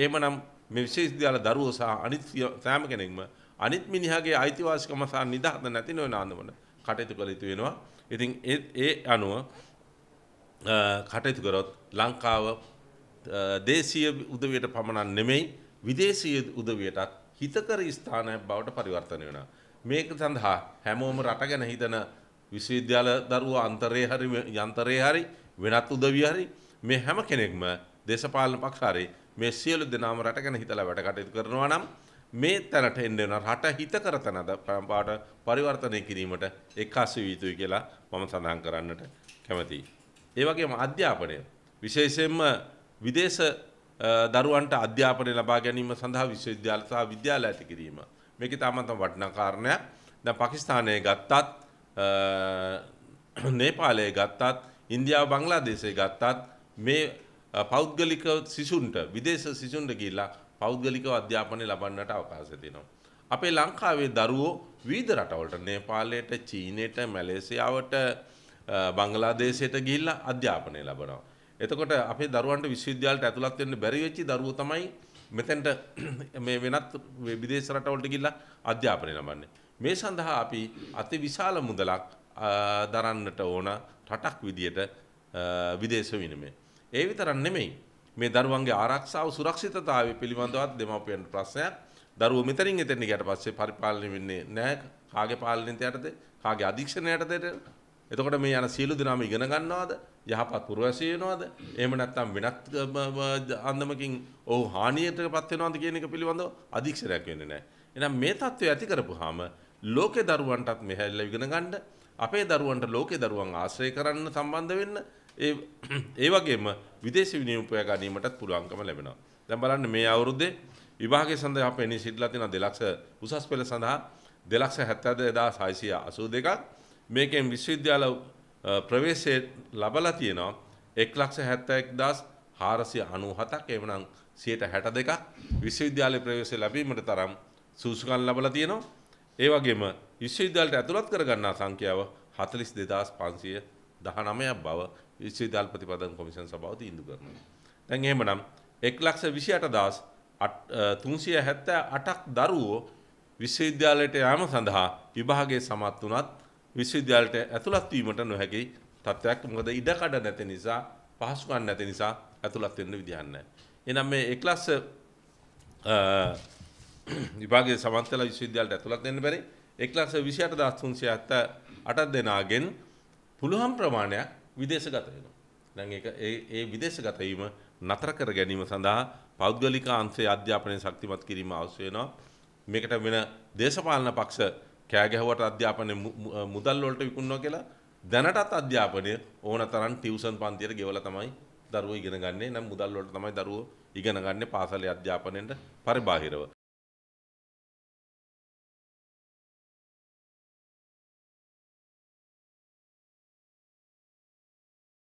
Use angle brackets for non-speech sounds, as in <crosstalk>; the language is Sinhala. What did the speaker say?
එහෙමනම් මේ විශේෂ විද්‍යාල දරුවෝ සහ අනිත් සෑම කෙනෙක්ම අනිත් මිනිහාගේ අයිතිවාසිකම සහ නිදහස නැති නොවන අඳුමන කටයුතු කළ යුතු වෙනවා. ඉතින් ඒ ඒ අනුව කටයුතු කරොත් ලංකාව දේශීය උදවියට පමණක් නෙමෙයි විදේශීය උදවියටත් හිතකර ස්ථානයක් බවට පරිවර්තනය වෙනවා. මේක සඳහා හැමෝම රට ගැන හිතන විශ්වවිද්‍යාල දරුවෝ අන්තරේ හරි යන්තරේ හරි වෙනත් උදවිය හරි මේ හැම කෙනෙක්ම දේශපාලන පක්ෂ හරි මේ සියලු දෙනාම රට ගැන හිතලා වැඩ කටයුතු කරනවා නම් මේ තැනට එන්න වෙන රට හිත කර තැනද පරම්පාට පරිවර්තනය කිරීමට එක්කාසු විය යුතුයි කියලා මම සඳහන් කරන්නට කැමතියි. ඒ වගේම අධ්‍යාපනය විශේෂයෙන්ම විදේශ දරුවන්ට අධ්‍යාපනය ලබා ගැනීම සඳහා විශ්වවිද්‍යාල සහ විද්‍යාල ඇති කිරීම. මේක තාමත් වටිනා කාරණයක්. දැන් පාකිස්තානයේ ගත්තත් නේපාලයේ ගත්තත් ඉන්දියාව බංගලාදේශයේ ගත්තත් මේ පෞද්ගලික සිසුන්ට විදේශ සිසුන්ට ගිල්ලා පෞද්ගලික අධ්‍යාපනය ලබන්නට අවකාශ දෙනවා. අපේ ලංකාවේ දරුවෝ වීද රටවලට නේපාලයට චීනයට මැලේසියාවට බංගලාදේශයට ගිහිල්ලා අධ්‍යාපනය ලබනවා. එතකොට අපේ දරුවන්ට විශ්වවිද්‍යාලයට ඇතුළත් වෙන්න බැරි වෙච්ච දරුවෝ තමයි මෙතෙන්ට <clears throat> මේ වෙනත් විදේශ රටවලට ගිහිල්ලා අධ්‍යාපනය ලබන්නේ. මේ සඳහා අපි අතිවිශාල මුදලක් දරන්නට ඕන රටක් විදියට විදේශ විනිමය ඒ විතරක් නෙමෙයි. මේ දරුවන්ගේ ආරක්ෂාව සුරක්ෂිතතාවය පිළිබඳවත් දෙමාපියන් ප්‍රශ්නයක්. දරුවෝ මෙතනින් එතෙන්ට ගියට පස්සේ පරිපාලනය වෙන්නේ නැහැ. කාගේ පාලනයට යටතේ? කාගේ අධීක්ෂණයටද? එතකොට මේ යන සියලු දෙනාම ඉගෙන ගන්නවද? යහපත් පුරවැසිය වෙනවද? එහෙම නැත්නම් වෙනත් අන්දමකින් ඔව් හානියටපත් වෙනවද කියන එක පිළිබඳව අධීක්ෂණයක් වෙන්නේ නැහැ. එහෙනම් මේ தত্ত্বය ඇති කරපුවාම ලෝකේ දරුවන්ටත් මෙහෙල්ල ඉගෙන ගන්න අපේ දරුවන්ට ලෝකේ දරුවන් ආශ්‍රය කරන්න සම්බන්ධ වෙන්න ඒ <clears throat> ඒ වගේම විදේශ විනය උපයා ගැනීමටත් පුළුවන්කම ලැබෙනවා. දැන් බලන්න මේ අවුරුද්දේ විභාගය සඳහා අපේ නිසිටලා තියෙන දෙලක්ෂ උසස් පෙළ සඳහා දෙලක්ෂ 72682ක් මේකෙන් විශ්වවිද්‍යාල ප්‍රවේශය ලබලා තියෙනවා 171497ක් එවනම් 162ක් විශ්වවිද්‍යාල ප්‍රවේශය ලැබීමට තරම් සූසුකම් ලැබලා තියෙනවා. ඒ වගේම විශ්වවිද්‍යාලයට ඇතුළත් කරගන්නා සංඛ්‍යාව 42500 දහනමයක් බව විශ්වවිද්‍යාල ප්‍රතිපදන් කොමිෂන් සභාව තීන්දුව කරනවා. දැන් එහෙමනම් 1,28,378ක් දරුවෝ විශ්වවිද්‍යාලයට යාම සඳහා විභාගයේ සමත් වුණත් විශ්වවිද්‍යාලයට ඇතුළත් වීමට නොහැකි තත්ත්වයක් මොකද ඉඩකඩ නැති නිසා පහසුකම් නැති නිසා ඇතුළත් වෙන්න විදියක් නැහැ. එහෙනම් මේ 1,00 විභාගයේ සමත් වෙලා විශ්වවිද්‍යාලයට ඇතුළත් වෙන්න බැරි 1,28,378 දෙනාගෙන් පුළුවන් ප්‍රමාණයක් විදේශගත වෙනවා. දැන් ඒක ඒ ඒ විදේශගත වීම නතර කර ගැනීම සඳහා පෞද්ගලික අංශයේ අධ්‍යාපනය ශක්තිමත් කිරීම අවශ්‍ය වෙනවා. මේකට වෙන දේශපාලන පක්ෂ කෑ ගැහුවට අධ්‍යාපනය මුදල් වලට විකුණනවා කියලා දැනටත් අධ්‍යාපනය ඕන තරම් ටියුෂන් පන්තියට ගෙවලා තමයි දරුවෝ ඉගෙන ගන්නේ. නම් මුදල් වලට තමයි දරුවෝ ඉගෙන ගන්න පාසලේ අධ්‍යාපනයට පරිබාහිරව.